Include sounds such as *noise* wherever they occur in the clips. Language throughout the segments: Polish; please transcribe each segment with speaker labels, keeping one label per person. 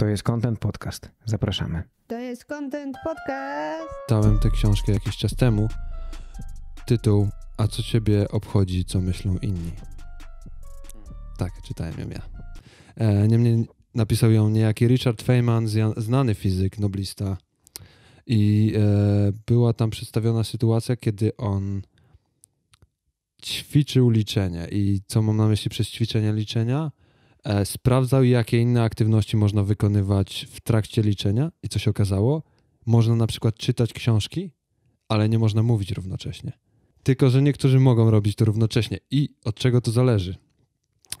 Speaker 1: To jest Content Podcast. Zapraszamy. To jest Content Podcast. Dałem tę książkę jakiś czas temu. Tytuł A co ciebie obchodzi, co myślą inni? Tak, czytałem ją ja. E, niemniej napisał ją niejaki Richard Feynman, znany fizyk, noblista. I e, była tam przedstawiona sytuacja, kiedy on ćwiczył liczenie. I co mam na myśli przez ćwiczenie liczenia? E, sprawdzał, jakie inne aktywności można wykonywać w trakcie liczenia i co się okazało? Można na przykład czytać książki, ale nie można mówić równocześnie. Tylko, że niektórzy mogą robić to równocześnie. I od czego to zależy?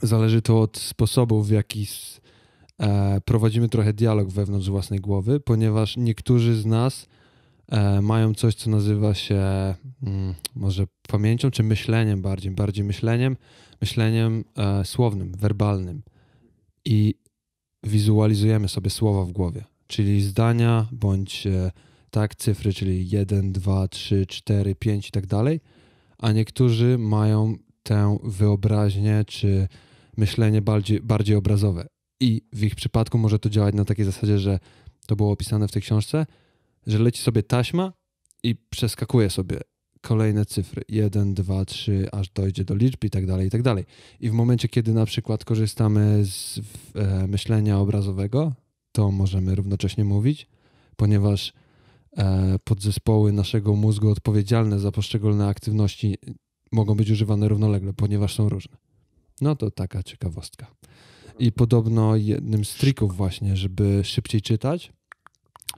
Speaker 1: Zależy to od sposobów, w jaki e, prowadzimy trochę dialog wewnątrz własnej głowy, ponieważ niektórzy z nas e, mają coś, co nazywa się mm, może pamięcią, czy myśleniem bardziej, bardziej myśleniem, myśleniem słownym, werbalnym i wizualizujemy sobie słowa w głowie, czyli zdania bądź e, tak cyfry, czyli 1, 2, 3, 4, 5 i tak dalej, a niektórzy mają tę wyobraźnię czy myślenie bardziej, bardziej obrazowe. I w ich przypadku może to działać na takiej zasadzie, że to było opisane w tej książce, że leci sobie taśma i przeskakuje sobie kolejne cyfry 1, 2, 3, aż dojdzie do liczb i tak dalej, i tak dalej. I w momencie, kiedy na przykład korzystamy z e, myślenia obrazowego, to możemy równocześnie mówić, ponieważ e, podzespoły naszego mózgu odpowiedzialne za poszczególne aktywności mogą być używane równolegle, ponieważ są różne. No to taka ciekawostka. I podobno jednym z trików właśnie, żeby szybciej czytać,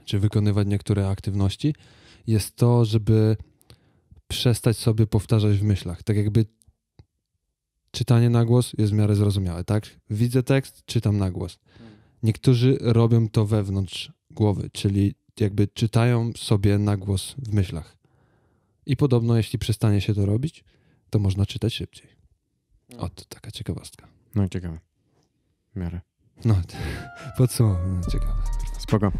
Speaker 1: czy wykonywać niektóre aktywności, jest to, żeby przestać sobie powtarzać w myślach. Tak jakby czytanie na głos jest w miarę zrozumiałe, tak? Widzę tekst, czytam na głos. Hmm. Niektórzy robią to wewnątrz głowy, czyli jakby czytają sobie na głos w myślach. I podobno, jeśli przestanie się to robić, to można czytać szybciej. Hmm. O, to taka ciekawostka. No i ciekawe. W miarę. No, *laughs* podsumowanie, no, ciekawe. Spoko.